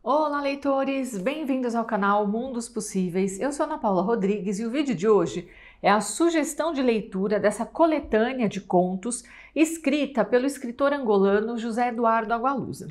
Olá, leitores! Bem-vindos ao canal Mundos Possíveis. Eu sou Ana Paula Rodrigues e o vídeo de hoje é a sugestão de leitura dessa coletânea de contos escrita pelo escritor angolano José Eduardo Agualusa.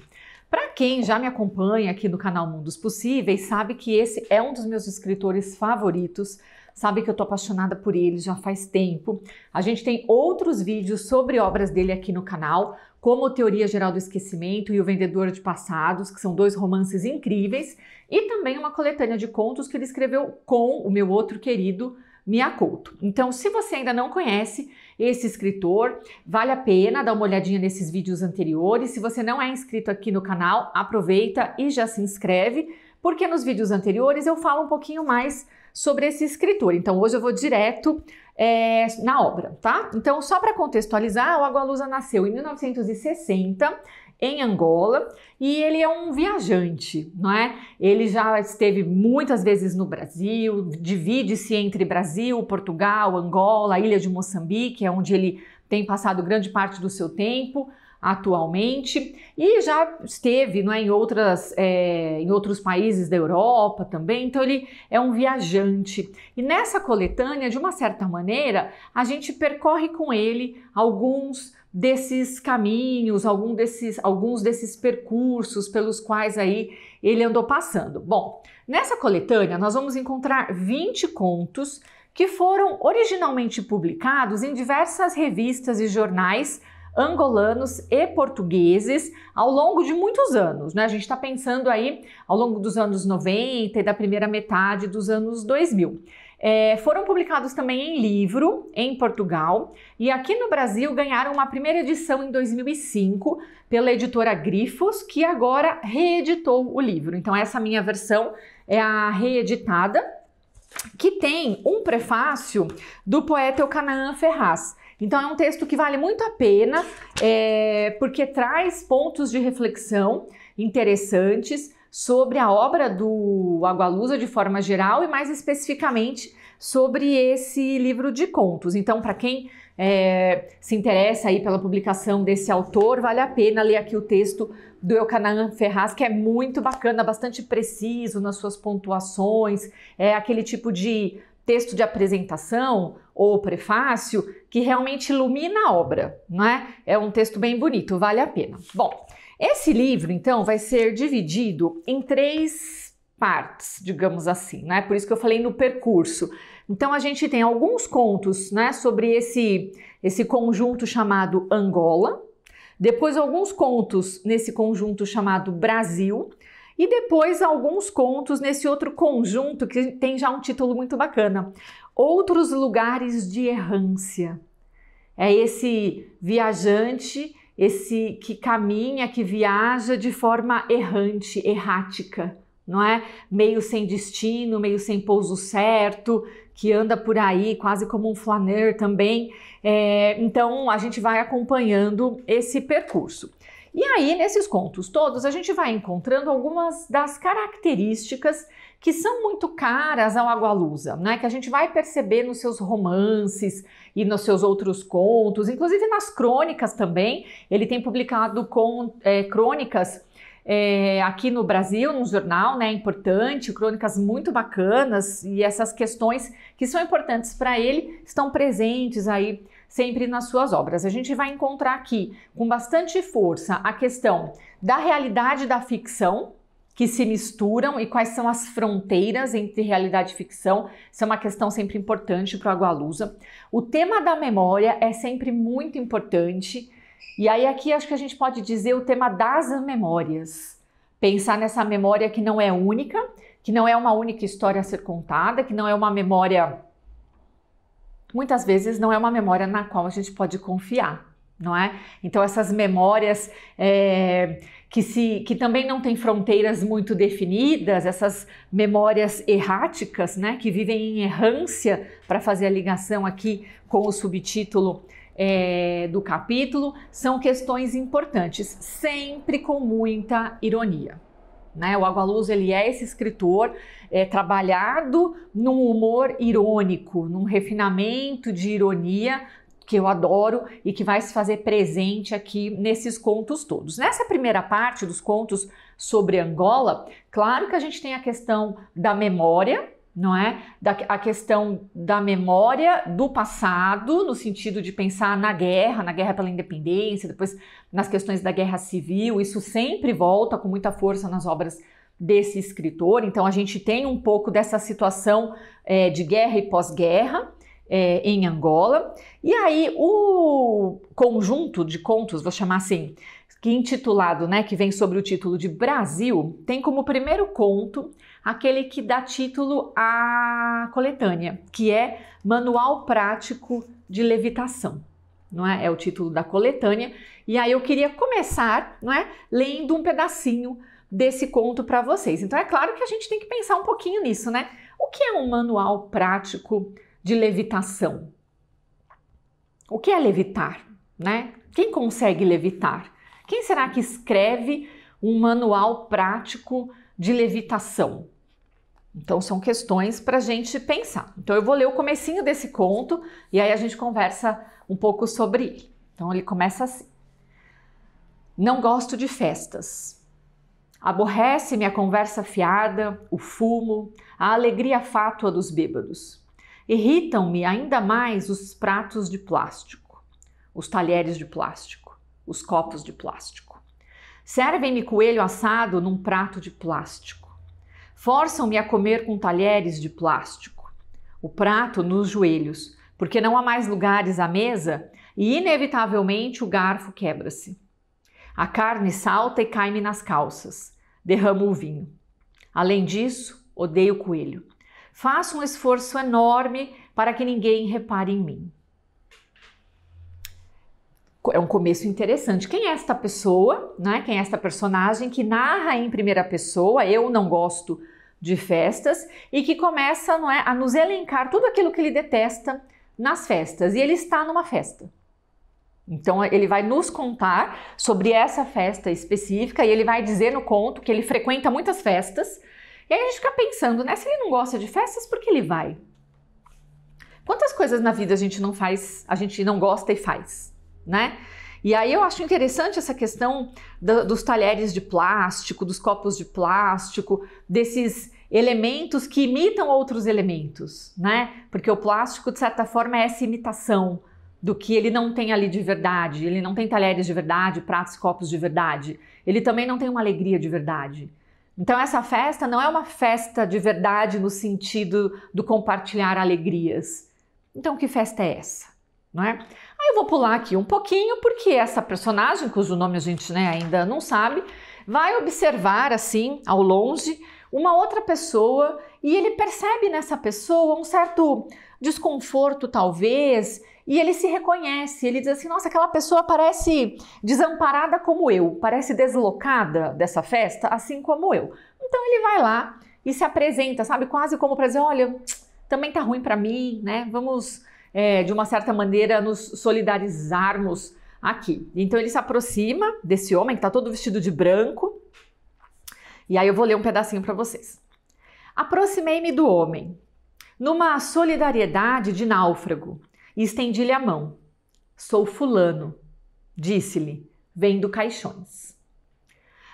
Para quem já me acompanha aqui no canal Mundos Possíveis, sabe que esse é um dos meus escritores favoritos sabe que eu tô apaixonada por ele já faz tempo. A gente tem outros vídeos sobre obras dele aqui no canal como Teoria Geral do Esquecimento e O Vendedor de Passados, que são dois romances incríveis, e também uma coletânea de contos que ele escreveu com o meu outro querido Miyakoto. Então, se você ainda não conhece esse escritor, vale a pena dar uma olhadinha nesses vídeos anteriores. Se você não é inscrito aqui no canal, aproveita e já se inscreve, porque nos vídeos anteriores eu falo um pouquinho mais sobre esse escritor. Então, hoje eu vou direto é, na obra, tá? Então, só para contextualizar, o Agualusa nasceu em 1960 em Angola e ele é um viajante, não é? Ele já esteve muitas vezes no Brasil, divide-se entre Brasil, Portugal, Angola, Ilha de Moçambique, é onde ele tem passado grande parte do seu tempo atualmente e já esteve não é, em, outras, é, em outros países da Europa também, então ele é um viajante. E nessa coletânea, de uma certa maneira, a gente percorre com ele alguns desses caminhos, algum desses, alguns desses percursos pelos quais aí ele andou passando. Bom, nessa coletânea nós vamos encontrar 20 contos que foram originalmente publicados em diversas revistas e jornais angolanos e portugueses ao longo de muitos anos. Né? A gente está pensando aí ao longo dos anos 90 e da primeira metade dos anos 2000. É, foram publicados também em livro em Portugal e aqui no Brasil ganharam uma primeira edição em 2005 pela editora Grifos, que agora reeditou o livro. Então, essa minha versão é a reeditada, que tem um prefácio do poeta Eucanaan Ferraz. Então é um texto que vale muito a pena, é, porque traz pontos de reflexão interessantes sobre a obra do Agualusa de forma geral e mais especificamente sobre esse livro de contos. Então, para quem é, se interessa aí pela publicação desse autor, vale a pena ler aqui o texto do Eucanaan Ferraz, que é muito bacana, bastante preciso nas suas pontuações, é aquele tipo de texto de apresentação ou prefácio que realmente ilumina a obra, não é? É um texto bem bonito, vale a pena. Bom, esse livro então vai ser dividido em três partes, digamos assim, né? Por isso que eu falei no percurso. Então a gente tem alguns contos, né, sobre esse esse conjunto chamado Angola, depois alguns contos nesse conjunto chamado Brasil e depois alguns contos nesse outro conjunto que tem já um título muito bacana. Outros lugares de errância. É esse viajante, esse que caminha, que viaja de forma errante, errática não é? Meio sem destino, meio sem pouso certo, que anda por aí quase como um flaner também. É, então a gente vai acompanhando esse percurso. E aí, nesses contos todos, a gente vai encontrando algumas das características que são muito caras ao Agualusa, né? Que a gente vai perceber nos seus romances e nos seus outros contos, inclusive nas crônicas também. Ele tem publicado com, é, crônicas é, aqui no Brasil, num jornal né, importante, crônicas muito bacanas e essas questões que são importantes para ele estão presentes aí sempre nas suas obras. A gente vai encontrar aqui com bastante força a questão da realidade da ficção, que se misturam e quais são as fronteiras entre realidade e ficção. Isso é uma questão sempre importante para o Agualusa. O tema da memória é sempre muito importante. E aí aqui acho que a gente pode dizer o tema das memórias. Pensar nessa memória que não é única, que não é uma única história a ser contada, que não é uma memória muitas vezes não é uma memória na qual a gente pode confiar, não é? Então essas memórias é, que se que também não têm fronteiras muito definidas, essas memórias erráticas, né, que vivem em errância para fazer a ligação aqui com o subtítulo é, do capítulo, são questões importantes, sempre com muita ironia. Né? O Agualuz ele é esse escritor é, trabalhado num humor irônico, num refinamento de ironia que eu adoro e que vai se fazer presente aqui nesses contos todos. Nessa primeira parte dos contos sobre Angola, claro que a gente tem a questão da memória, não é? Da, a questão da memória do passado, no sentido de pensar na guerra, na guerra pela independência, depois nas questões da guerra civil, isso sempre volta com muita força nas obras desse escritor. Então a gente tem um pouco dessa situação é, de guerra e pós-guerra. É, em Angola. E aí, o conjunto de contos, vou chamar assim, que intitulado, né, que vem sobre o título de Brasil, tem como primeiro conto aquele que dá título à coletânea, que é Manual Prático de Levitação. Não é? é o título da coletânea. E aí eu queria começar, não é, lendo um pedacinho desse conto para vocês. Então é claro que a gente tem que pensar um pouquinho nisso, né? O que é um manual prático de levitação? O que é levitar, né? Quem consegue levitar? Quem será que escreve um manual prático de levitação? Então são questões para a gente pensar. Então eu vou ler o comecinho desse conto e aí a gente conversa um pouco sobre ele. Então ele começa assim: Não gosto de festas. Aborrece-me a conversa fiada, o fumo, a alegria fátua dos bêbados. Irritam-me ainda mais os pratos de plástico, os talheres de plástico, os copos de plástico. Servem-me coelho assado num prato de plástico Forçam-me a comer com talheres de plástico, o prato nos joelhos, porque não há mais lugares à mesa e, inevitavelmente, o garfo quebra-se. A carne salta e cai-me nas calças. Derramo o vinho. Além disso, odeio coelho. Faço um esforço enorme para que ninguém repare em mim é um começo interessante. Quem é esta pessoa, né? Quem é esta personagem que narra em primeira pessoa? Eu não gosto de festas e que começa, não é, a nos elencar tudo aquilo que ele detesta nas festas. E ele está numa festa. Então ele vai nos contar sobre essa festa específica e ele vai dizer no conto que ele frequenta muitas festas. E aí a gente fica pensando, né? Se ele não gosta de festas, por que ele vai? Quantas coisas na vida a gente não faz, a gente não gosta e faz? né? E aí eu acho interessante essa questão do, dos talheres de plástico, dos copos de plástico, desses elementos que imitam outros elementos, né? Porque o plástico, de certa forma, é essa imitação do que ele não tem ali de verdade. Ele não tem talheres de verdade, pratos e copos de verdade. Ele também não tem uma alegria de verdade. Então, essa festa não é uma festa de verdade no sentido do compartilhar alegrias. Então, que festa é essa? Não é? Eu vou pular aqui um pouquinho, porque essa personagem, cujo nome a gente né, ainda não sabe, vai observar assim, ao longe, uma outra pessoa e ele percebe nessa pessoa um certo desconforto, talvez, e ele se reconhece. Ele diz assim: Nossa, aquela pessoa parece desamparada como eu, parece deslocada dessa festa, assim como eu. Então ele vai lá e se apresenta, sabe? Quase como para dizer: Olha, também tá ruim para mim, né? Vamos é, de uma certa maneira, nos solidarizarmos aqui. Então ele se aproxima desse homem que está todo vestido de branco. E aí eu vou ler um pedacinho para vocês. Aproximei-me do homem, numa solidariedade de náufrago, e estendi-lhe a mão. Sou fulano, disse-lhe, vendo caixões.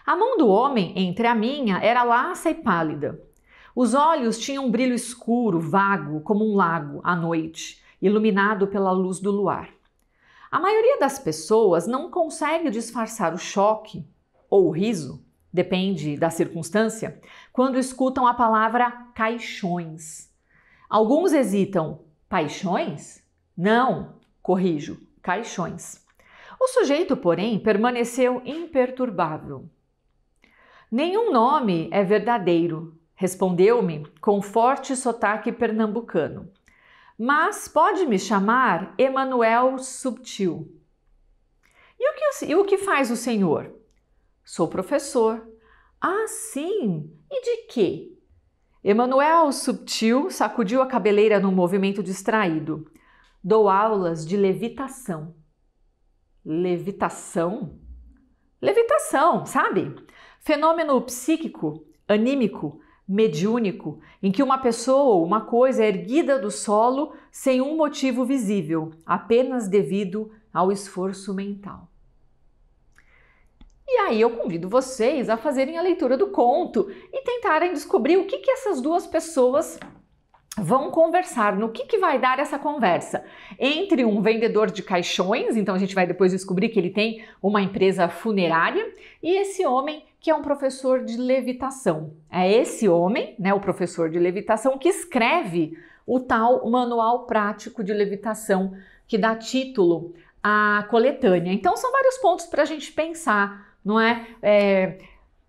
A mão do homem, entre a minha, era laça e pálida. Os olhos tinham um brilho escuro, vago, como um lago à noite, iluminado pela luz do luar. A maioria das pessoas não consegue disfarçar o choque ou o riso, depende da circunstância, quando escutam a palavra caixões. Alguns hesitam: paixões? Não, corrijo, caixões. O sujeito, porém, permaneceu imperturbável. Nenhum nome é verdadeiro, respondeu-me com forte sotaque pernambucano mas pode me chamar Emanuel Subtil. E o que, assim, e o que faz o senhor? Sou professor. Ah, sim! E de quê? Emanuel Subtil sacudiu a cabeleira num movimento distraído. Dou aulas de levitação. Levitação? Levitação, sabe? Fenômeno psíquico, anímico, mediúnico, em que uma pessoa ou uma coisa é erguida do solo sem um motivo visível, apenas devido ao esforço mental. E aí eu convido vocês a fazerem a leitura do conto e tentarem descobrir o que, que essas duas pessoas vão conversar, no que, que vai dar essa conversa. Entre um vendedor de caixões, então a gente vai depois descobrir que ele tem uma empresa funerária, e esse homem que é um professor de levitação. É esse homem, né, o professor de levitação, que escreve o tal Manual Prático de Levitação, que dá título à coletânea. Então, são vários pontos para a gente pensar, não é? é?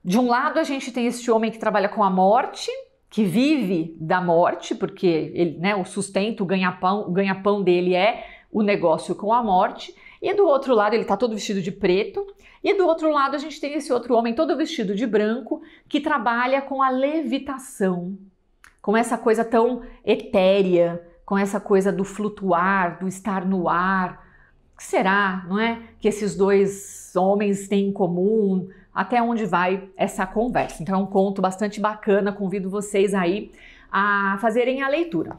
De um lado, a gente tem este homem que trabalha com a morte, que vive da morte, porque ele, né, o sustento, o ganha-pão ganha dele é o negócio com a morte. E do outro lado, ele está todo vestido de preto. E do outro lado, a gente tem esse outro homem todo vestido de branco que trabalha com a levitação, com essa coisa tão etérea, com essa coisa do flutuar, do estar no ar. O que será, não é, que esses dois homens têm em comum? Até onde vai essa conversa? Então é um conto bastante bacana, convido vocês aí a fazerem a leitura.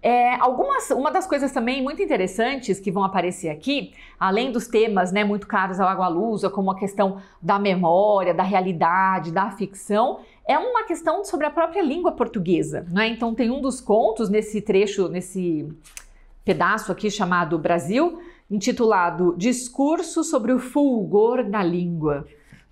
É, algumas, uma das coisas também muito interessantes que vão aparecer aqui, além dos temas né, muito caros ao Água-Lusa, como a questão da memória, da realidade, da ficção, é uma questão sobre a própria língua portuguesa. Né? Então tem um dos contos nesse trecho, nesse pedaço aqui chamado Brasil, intitulado Discurso sobre o Fulgor da Língua.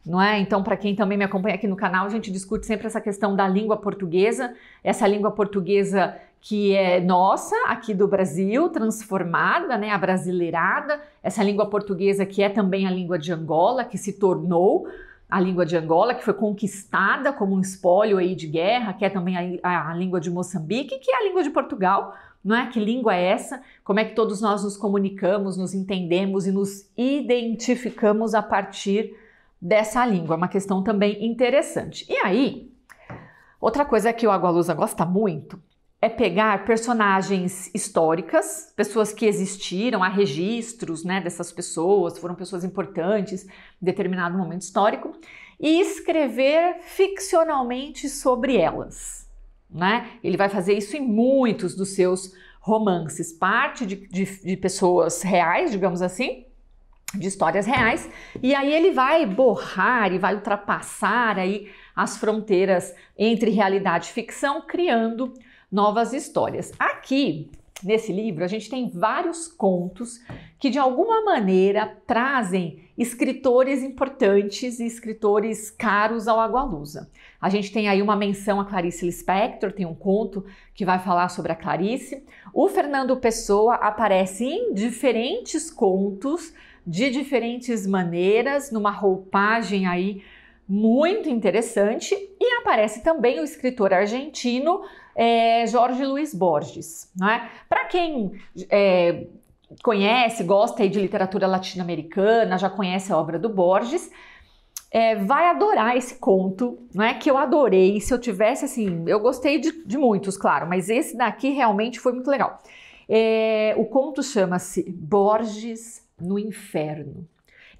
Não é? Então, para quem também me acompanha aqui no canal, a gente discute sempre essa questão da língua portuguesa, essa língua portuguesa que é nossa aqui do Brasil, transformada, né, brasileirada, essa língua portuguesa que é também a língua de Angola, que se tornou a língua de Angola, que foi conquistada como um espólio aí de guerra, que é também a, a, língua de Moçambique, que é a língua de Portugal, não é? Que língua é essa? Como é que todos nós nos comunicamos, nos entendemos e nos identificamos a partir dessa língua? É uma questão também interessante. E aí, outra coisa que o Água gosta muito é pegar personagens históricas, pessoas que existiram, há registros né, dessas pessoas, foram pessoas importantes em determinado momento histórico, e escrever ficcionalmente sobre elas. Né? Ele vai fazer isso em muitos dos seus romances, parte de, de, de pessoas reais, digamos assim, de histórias reais, e aí ele vai borrar e vai ultrapassar aí as fronteiras entre realidade e ficção, criando novas histórias. Aqui, nesse livro, a gente tem vários contos que de alguma maneira trazem escritores importantes e escritores caros ao Agualusa. A gente tem aí uma menção a Clarice Lispector, tem um conto que vai falar sobre a Clarice. O Fernando Pessoa aparece em diferentes contos, de diferentes maneiras, numa roupagem aí muito interessante, e aparece também o escritor argentino é, Jorge Luiz Borges. Né? Para quem é, conhece, gosta de literatura latino-americana, já conhece a obra do Borges, é, vai adorar esse conto, né, que eu adorei. Se eu tivesse, assim, eu gostei de, de muitos, claro, mas esse daqui realmente foi muito legal. É, o conto chama-se Borges no Inferno.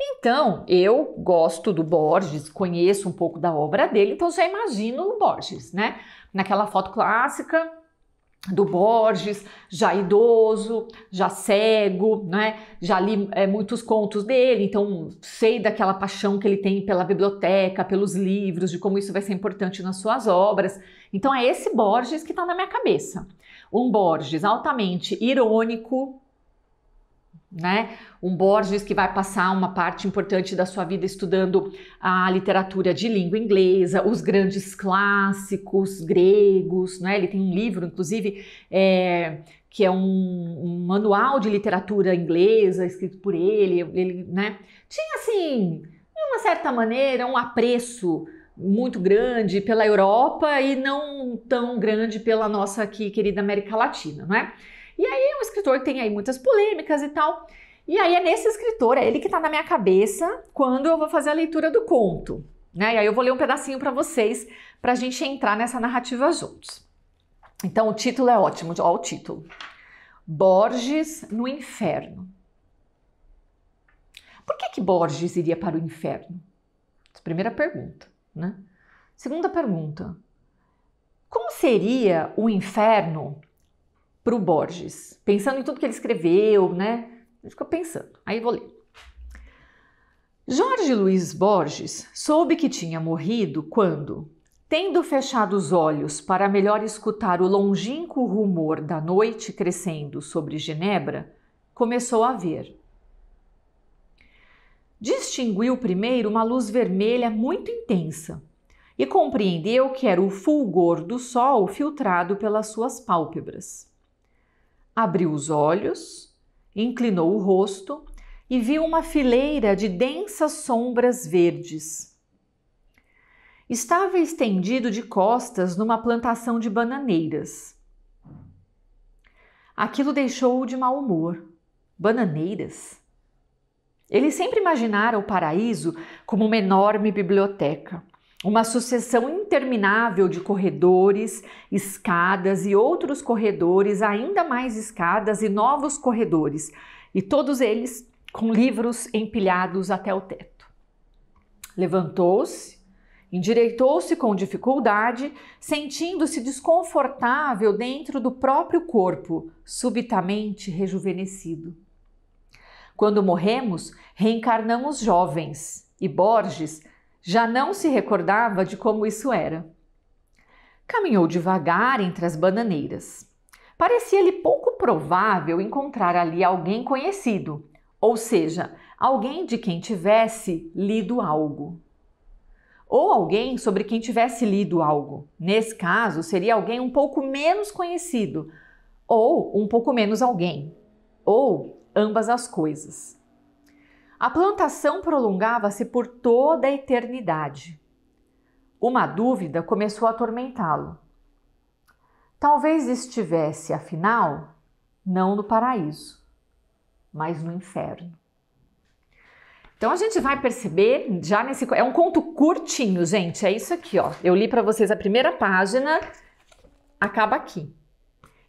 Então, eu gosto do Borges, conheço um pouco da obra dele, então já imagino o Borges, né? Naquela foto clássica do Borges, já idoso, já cego, né? Já li é, muitos contos dele, então sei daquela paixão que ele tem pela biblioteca, pelos livros, de como isso vai ser importante nas suas obras. Então é esse Borges que está na minha cabeça. Um Borges altamente irônico, né? Um Borges que vai passar uma parte importante da sua vida estudando a literatura de língua inglesa, os grandes clássicos gregos, né? Ele tem um livro, inclusive, é, que é um, um, manual de literatura inglesa escrito por ele, ele, né? Tinha assim, de uma certa maneira, um apreço muito grande pela Europa e não tão grande pela nossa aqui querida América Latina, não é? E aí é um escritor que tem aí muitas polêmicas e tal. E aí é nesse escritor, é ele que está na minha cabeça quando eu vou fazer a leitura do conto. Né? E aí eu vou ler um pedacinho para vocês, para a gente entrar nessa narrativa juntos. Então o título é ótimo, ó o título. Borges no inferno. Por que que Borges iria para o inferno? É primeira pergunta, né? Segunda pergunta. Como seria o inferno para o Borges, pensando em tudo que ele escreveu, né? ficou pensando. Aí vou ler. Jorge Luiz Borges soube que tinha morrido quando, tendo fechado os olhos para melhor escutar o longínquo rumor da noite crescendo sobre Genebra, começou a ver. Distinguiu primeiro uma luz vermelha muito intensa e compreendeu que era o fulgor do sol filtrado pelas suas pálpebras. Abriu os olhos, inclinou o rosto e viu uma fileira de densas sombras verdes. Estava estendido de costas numa plantação de bananeiras. Aquilo deixou-o de mau humor. Bananeiras? Ele sempre imaginara o paraíso como uma enorme biblioteca uma sucessão interminável de corredores, escadas e outros corredores, ainda mais escadas e novos corredores, e todos eles com livros empilhados até o teto. Levantou-se, endireitou-se com dificuldade, sentindo-se desconfortável dentro do próprio corpo, subitamente rejuvenescido. Quando morremos, reencarnamos jovens, e Borges já não se recordava de como isso era. Caminhou devagar entre as bananeiras. Parecia-lhe pouco provável encontrar ali alguém conhecido, ou seja, alguém de quem tivesse lido algo. Ou alguém sobre quem tivesse lido algo. Nesse caso, seria alguém um pouco menos conhecido, ou um pouco menos alguém, ou ambas as coisas. A plantação prolongava-se por toda a eternidade. Uma dúvida começou a atormentá-lo. Talvez estivesse, afinal, não no paraíso, mas no inferno. Então a gente vai perceber já nesse é um conto curtinho, gente, é isso aqui, ó. Eu li para vocês a primeira página, acaba aqui.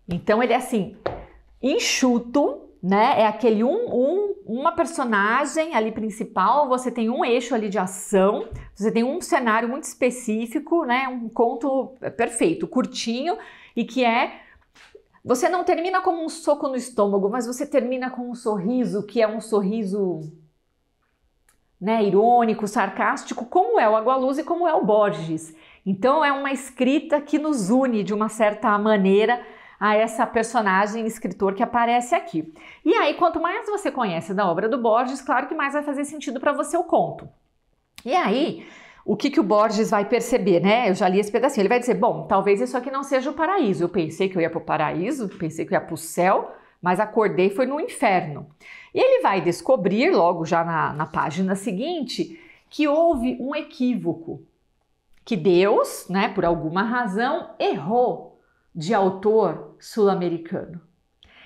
Então ele é assim, enxuto, né? É aquele um, um uma personagem ali principal, você tem um eixo ali de ação, você tem um cenário muito específico, né? Um conto perfeito, curtinho e que é você não termina como um soco no estômago, mas você termina com um sorriso que é um sorriso né, irônico, sarcástico, como é o Agualuz e como é o Borges. Então é uma escrita que nos une de uma certa maneira a essa personagem escritor que aparece aqui. E aí, quanto mais você conhece da obra do Borges, claro que mais vai fazer sentido para você o conto. E aí, o que, que o Borges vai perceber, né? Eu já li esse pedacinho. Ele vai dizer: bom, talvez isso aqui não seja o paraíso. Eu pensei que eu ia para o paraíso, pensei que eu ia para o céu, mas acordei foi no inferno. E ele vai descobrir, logo já na, na página seguinte, que houve um equívoco, que Deus, né, por alguma razão, errou de autor sul-americano.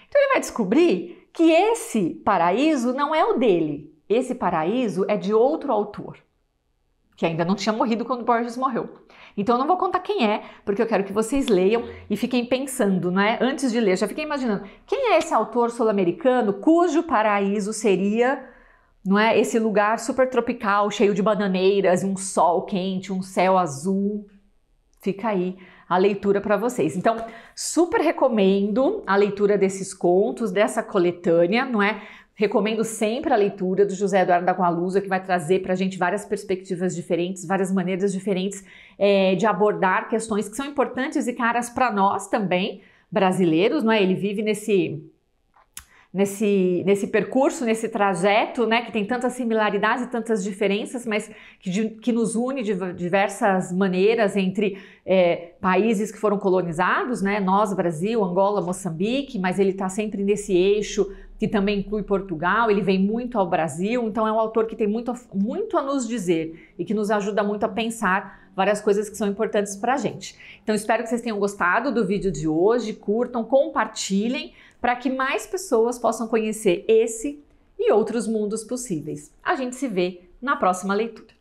Então ele vai descobrir que esse paraíso não é o dele, esse paraíso é de outro autor, que ainda não tinha morrido quando Borges morreu. Então eu não vou contar quem é, porque eu quero que vocês leiam e fiquem pensando, né? Antes de ler, já fiquei imaginando quem é esse autor sul-americano cujo paraíso seria não é esse lugar super tropical, cheio de bananeiras, um sol quente, um céu azul. Fica aí a leitura para vocês. Então, super recomendo a leitura desses contos, dessa coletânea, não é? Recomendo sempre a leitura do José Eduardo da Gualusa, que vai trazer para a gente várias perspectivas diferentes, várias maneiras diferentes é, de abordar questões que são importantes e caras para nós também, brasileiros, não é? Ele vive nesse nesse, nesse percurso, nesse trajeto, né, que tem tantas similaridades e tantas diferenças, mas que, que nos une de diversas maneiras entre é, países que foram colonizados, né, nós, Brasil, Angola, Moçambique, mas ele está sempre nesse eixo que também inclui Portugal, ele vem muito ao Brasil, então é um autor que tem muito, muito a nos dizer e que nos ajuda muito a pensar várias coisas que são importantes para a gente. Então espero que vocês tenham gostado do vídeo de hoje, curtam, compartilhem para que mais pessoas possam conhecer esse e outros mundos possíveis. A gente se vê na próxima leitura.